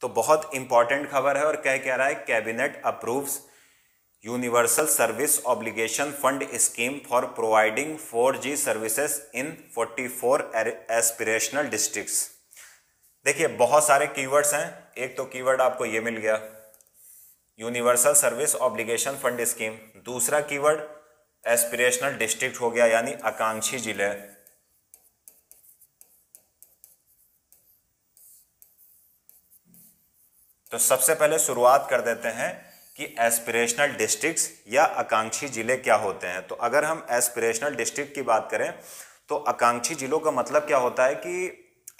तो बहुत इंपॉर्टेंट खबर है और क्या कह रहा है cabinet approves universal service obligation fund scheme for providing 4G services in 44 aspirational districts देखिए बहुत सारे कीवर्ड्स हैं एक तो कीवर्ड आपको ये मिल गया universal service obligation fund scheme दूसरा कीवर्ड एस्पिरेशनल डिस्ट्रिक्ट हो गया यानी आकांक्षी जिले तो सबसे पहले शुरुआत कर देते हैं कि एस्पिरेशनल डिस्ट्रिक्ट्स या आकांक्षी जिले क्या होते हैं तो अगर हम एस्पिरेशनल डिस्ट्रिक्ट की बात करें तो आकांक्षी जिलों का मतलब क्या होता है कि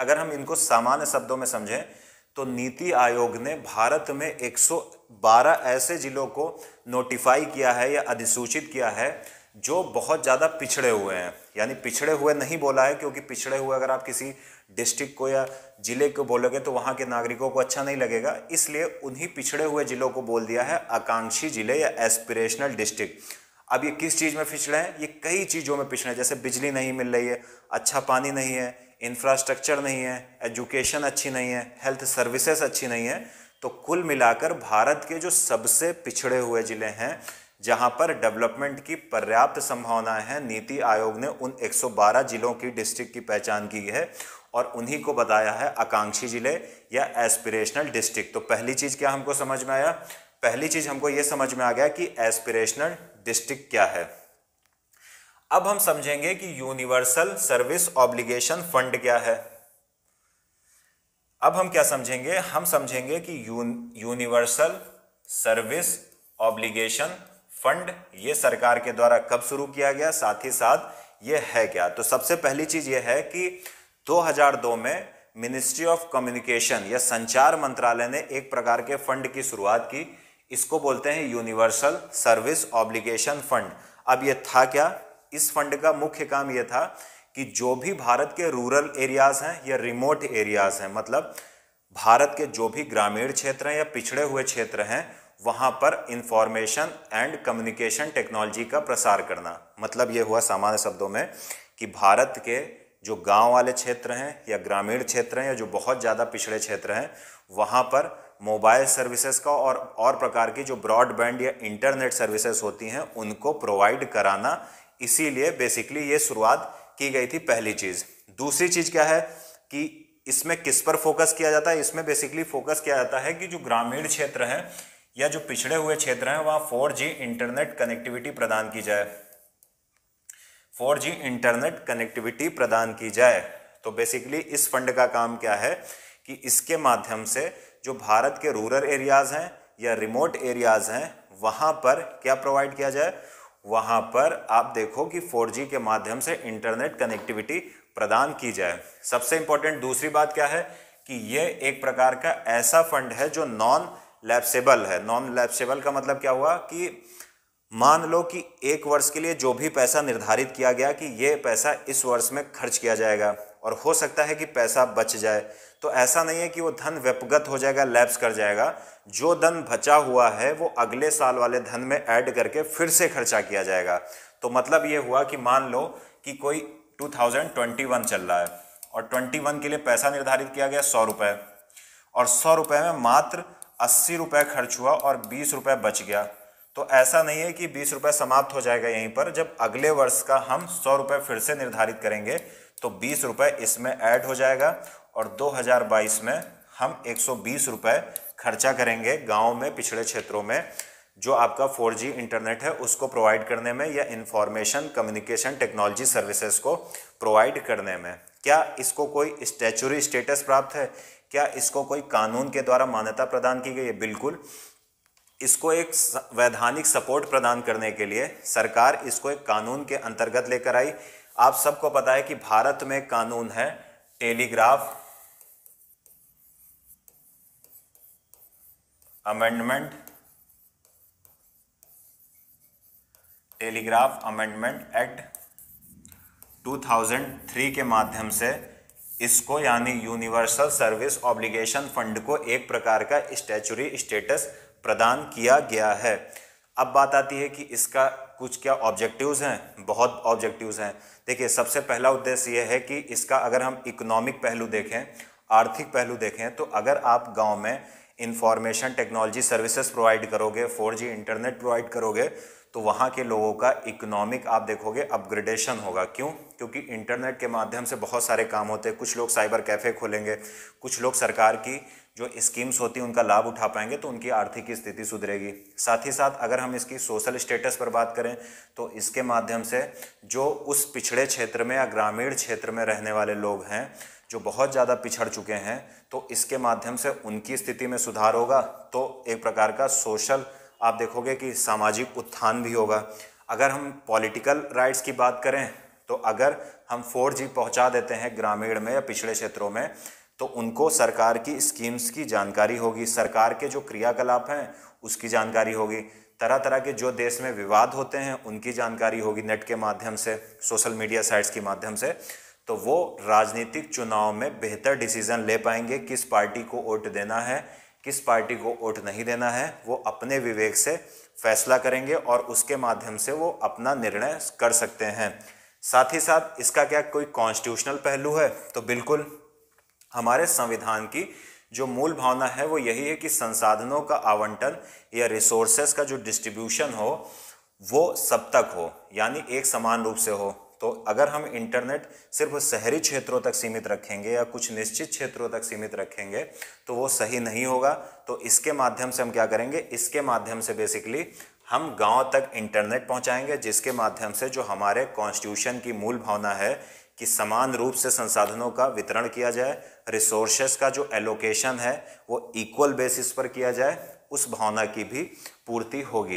अगर हम इनको सामान्य शब्दों में समझें तो नीति आयोग ने भारत में 112 ऐसे जिलों को नोटिफाई किया है या अधिसूचित किया है जो बहुत ज़्यादा पिछड़े हुए हैं यानी पिछड़े हुए नहीं बोला है क्योंकि पिछड़े हुए अगर आप किसी डिस्ट्रिक्ट को या ज़िले को बोलोगे तो वहाँ के नागरिकों को अच्छा नहीं लगेगा इसलिए उन्हीं पिछड़े हुए ज़िलों को बोल दिया है आकांक्षी ज़िले या एस्पिरेशनल डिस्ट्रिक्ट अब ये किस चीज़ में पिछड़े हैं ये कई चीज़ों में पिछड़े हैं जैसे बिजली नहीं मिल रही है अच्छा पानी नहीं है इंफ्रास्ट्रक्चर नहीं है एजुकेशन अच्छी नहीं है हेल्थ सर्विसेज अच्छी नहीं है तो कुल मिलाकर भारत के जो सबसे पिछड़े हुए ज़िले हैं जहां पर डेवलपमेंट की पर्याप्त संभावनाएं हैं नीति आयोग ने उन 112 जिलों की डिस्ट्रिक्ट की पहचान की है और उन्हीं को बताया है आकांक्षी जिले या एस्पिरेशनल डिस्ट्रिक्ट तो पहली चीज़ क्या हमको समझ में आया पहली चीज़ हमको यह समझ में आ गया कि एस्पिरेशनल डिस्ट्रिक्ट क्या है अब हम समझेंगे कि यूनिवर्सल सर्विस ऑब्लिगेशन फंड क्या है अब हम क्या समझेंगे हम समझेंगे कि यूनिवर्सल सर्विस ऑब्लिगेशन फंड ये सरकार के द्वारा कब शुरू किया गया साथ ही साथ ये है क्या तो सबसे पहली चीज ये है कि 2002 में मिनिस्ट्री ऑफ कम्युनिकेशन या संचार मंत्रालय ने एक प्रकार के फंड की शुरुआत की इसको बोलते हैं यूनिवर्सल सर्विस ऑब्लिगेशन फंड अब ये था क्या इस फंड का मुख्य काम यह था कि जो भी भारत के रूरल एरियाज हैं या रिमोट एरियाज हैं मतलब भारत के जो भी ग्रामीण क्षेत्र हैं या पिछड़े हुए क्षेत्र हैं वहाँ पर इंफॉर्मेशन एंड कम्युनिकेशन टेक्नोलॉजी का प्रसार करना मतलब ये हुआ सामान्य शब्दों में कि भारत के जो गांव वाले क्षेत्र हैं या ग्रामीण क्षेत्र हैं या जो बहुत ज़्यादा पिछड़े क्षेत्र हैं वहाँ पर मोबाइल सर्विसेज का और और प्रकार की जो ब्रॉडबैंड या इंटरनेट सर्विसेज होती हैं उनको प्रोवाइड कराना इसीलिए बेसिकली ये शुरुआत की गई थी पहली चीज़ दूसरी चीज़ क्या है कि इसमें किस पर फोकस किया जाता है इसमें बेसिकली फोकस किया जाता है कि जो ग्रामीण क्षेत्र हैं या जो पिछड़े हुए क्षेत्र हैं वहाँ फोर इंटरनेट कनेक्टिविटी प्रदान की जाए फोर इंटरनेट कनेक्टिविटी प्रदान की जाए तो बेसिकली इस फंड का काम क्या है कि इसके माध्यम से जो भारत के रूरल एरियाज़ हैं या रिमोट एरियाज़ हैं वहाँ पर क्या प्रोवाइड किया जाए वहाँ पर आप देखो कि 4G के माध्यम से इंटरनेट कनेक्टिविटी प्रदान की जाए सबसे इंपॉर्टेंट दूसरी बात क्या है कि यह एक प्रकार का ऐसा फंड है जो नॉन लैप्सेबल है नॉन लैप्सेबल का मतलब क्या हुआ कि मान लो कि एक वर्ष के लिए जो भी पैसा निर्धारित किया गया कि ये पैसा इस वर्ष में खर्च किया जाएगा और हो सकता है कि पैसा बच जाए तो ऐसा नहीं है कि वो धन व्यपगत हो जाएगा लैप्स कर जाएगा जो धन बचा हुआ है वो अगले साल वाले धन में ऐड करके फिर से खर्चा किया जाएगा तो मतलब ये हुआ कि मान लो कि कोई 2021 चल रहा है और 21 के लिए पैसा निर्धारित किया गया सौ रुपये और सौ रुपये में मात्र अस्सी रुपये खर्च हुआ और बीस रुपये बच गया तो ऐसा नहीं है कि बीस रुपये समाप्त हो जाएगा यहीं पर जब अगले वर्ष का हम सौ रुपये फिर से निर्धारित करेंगे तो बीस रुपये इसमें ऐड हो जाएगा और 2022 में हम एक सौ रुपये खर्चा करेंगे गाँव में पिछड़े क्षेत्रों में जो आपका 4G इंटरनेट है उसको प्रोवाइड करने में या इन्फॉर्मेशन कम्युनिकेशन टेक्नोलॉजी सर्विसेज को प्रोवाइड करने में क्या इसको कोई स्टैचुरी स्टेटस प्राप्त है क्या इसको कोई कानून के द्वारा मान्यता प्रदान की गई है बिल्कुल इसको एक वैधानिक सपोर्ट प्रदान करने के लिए सरकार इसको एक कानून के अंतर्गत लेकर आई आप सबको पता है कि भारत में कानून है telegraph amendment telegraph amendment act 2003 के माध्यम से इसको यानी यूनिवर्सल सर्विस ऑब्लिगेशन फंड को एक प्रकार का स्टैचुरी स्टेटस प्रदान किया गया है अब बात आती है कि इसका कुछ क्या ऑब्जेक्टिव्स हैं बहुत ऑब्जेक्टिव्स हैं देखिए सबसे पहला उद्देश्य यह है कि इसका अगर हम इकोनॉमिक पहलू देखें आर्थिक पहलू देखें तो अगर आप गांव में इंफॉर्मेशन टेक्नोलॉजी सर्विसेज प्रोवाइड करोगे 4G इंटरनेट प्रोवाइड करोगे तो वहाँ के लोगों का इकोनॉमिक आप देखोगे अपग्रेडेशन होगा क्यों क्योंकि इंटरनेट के माध्यम से बहुत सारे काम होते हैं कुछ लोग साइबर कैफ़े खोलेंगे कुछ लोग सरकार की जो स्कीम्स होती हैं उनका लाभ उठा पाएंगे तो उनकी आर्थिक स्थिति सुधरेगी साथ ही साथ अगर हम इसकी सोशल स्टेटस पर बात करें तो इसके माध्यम से जो उस पिछड़े क्षेत्र में या ग्रामीण क्षेत्र में रहने वाले लोग हैं जो बहुत ज़्यादा पिछड़ चुके हैं तो इसके माध्यम से उनकी स्थिति में सुधार होगा तो एक प्रकार का सोशल आप देखोगे कि सामाजिक उत्थान भी होगा अगर हम पॉलिटिकल राइट्स की बात करें तो अगर हम फोर जी पहुँचा देते हैं ग्रामीण में या पिछड़े क्षेत्रों में तो उनको सरकार की स्कीम्स की जानकारी होगी सरकार के जो क्रियाकलाप हैं उसकी जानकारी होगी तरह तरह के जो देश में विवाद होते हैं उनकी जानकारी होगी नेट के माध्यम से सोशल मीडिया साइट्स के माध्यम से तो वो राजनीतिक चुनाव में बेहतर डिसीजन ले पाएंगे किस पार्टी को वोट देना है किस पार्टी को वोट नहीं देना है वो अपने विवेक से फैसला करेंगे और उसके माध्यम से वो अपना निर्णय कर सकते हैं साथ ही साथ इसका क्या कोई कॉन्स्टिट्यूशनल पहलू है तो बिल्कुल हमारे संविधान की जो मूल भावना है वो यही है कि संसाधनों का आवंटन या रिसोर्सेस का जो डिस्ट्रीब्यूशन हो वो सब तक हो यानी एक समान रूप से हो तो अगर हम इंटरनेट सिर्फ शहरी क्षेत्रों तक सीमित रखेंगे या कुछ निश्चित क्षेत्रों तक सीमित रखेंगे तो वो सही नहीं होगा तो इसके माध्यम से हम क्या करेंगे इसके माध्यम से बेसिकली हम गांव तक इंटरनेट पहुंचाएंगे जिसके माध्यम से जो हमारे कॉन्स्टिट्यूशन की मूल भावना है कि समान रूप से संसाधनों का वितरण किया जाए रिसोर्सेस का जो एलोकेशन है वो इक्वल बेसिस पर किया जाए उस भावना की भी पूर्ति होगी